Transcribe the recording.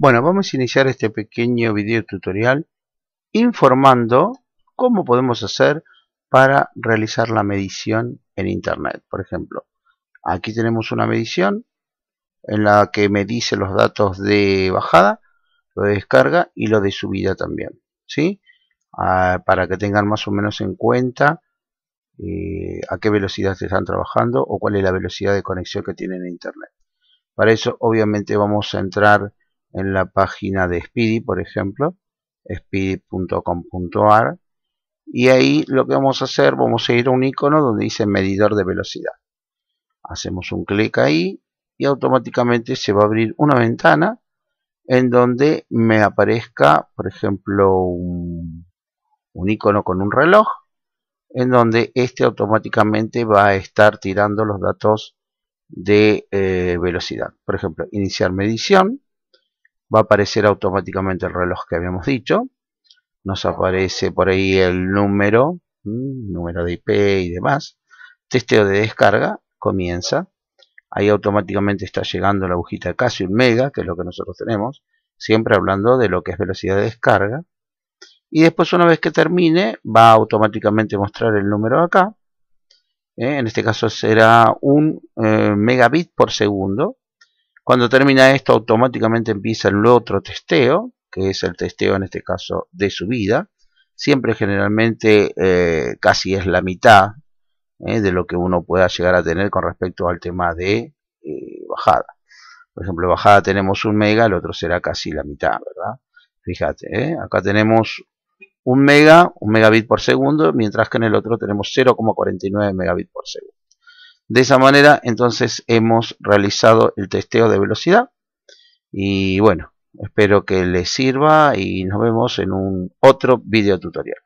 Bueno, vamos a iniciar este pequeño video tutorial informando cómo podemos hacer para realizar la medición en Internet. Por ejemplo, aquí tenemos una medición en la que me dice los datos de bajada, lo de descarga y lo de subida también. ¿sí? Ah, para que tengan más o menos en cuenta eh, a qué velocidad están trabajando o cuál es la velocidad de conexión que tienen en Internet. Para eso obviamente vamos a entrar en la página de Speedy, por ejemplo, speedy.com.ar. Y ahí lo que vamos a hacer, vamos a ir a un icono donde dice medidor de velocidad. Hacemos un clic ahí y automáticamente se va a abrir una ventana en donde me aparezca, por ejemplo, un, icono con un reloj, en donde este automáticamente va a estar tirando los datos de eh, velocidad. Por ejemplo, iniciar medición va a aparecer automáticamente el reloj que habíamos dicho. Nos aparece por ahí el número, mm, número de IP y demás. Testeo de descarga, comienza. Ahí automáticamente está llegando la agujita casi un mega, que es lo que nosotros tenemos. Siempre hablando de lo que es velocidad de descarga. Y después una vez que termine, va a automáticamente mostrar el número acá. Eh, en este caso será un eh, megabit por segundo cuando termina esto, automáticamente empieza el otro testeo, que es el testeo en este caso de subida. Siempre generalmente eh, casi es la mitad eh, de lo que uno pueda llegar a tener con respecto al tema de eh, bajada. Por ejemplo, bajada tenemos un mega, el otro será casi la mitad, ¿verdad? Fíjate, acá tenemos un mega, un megabit por segundo, mientras que en el otro tenemos 0,49 megabit por segundo. De esa manera entonces hemos realizado el testeo de velocidad y bueno, espero que les sirva y nos vemos en un otro video tutorial.